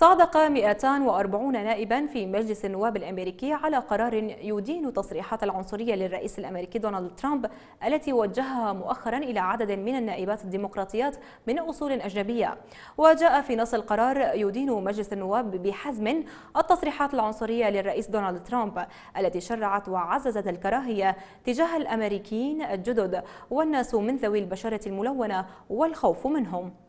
صادق 240 نائبا في مجلس النواب الامريكي على قرار يدين تصريحات العنصريه للرئيس الامريكي دونالد ترامب التي وجهها مؤخرا الى عدد من النائبات الديمقراطيات من اصول اجنبيه وجاء في نص القرار يدين مجلس النواب بحزم التصريحات العنصريه للرئيس دونالد ترامب التي شرعت وعززت الكراهيه تجاه الامريكيين الجدد والناس من ذوي البشره الملونه والخوف منهم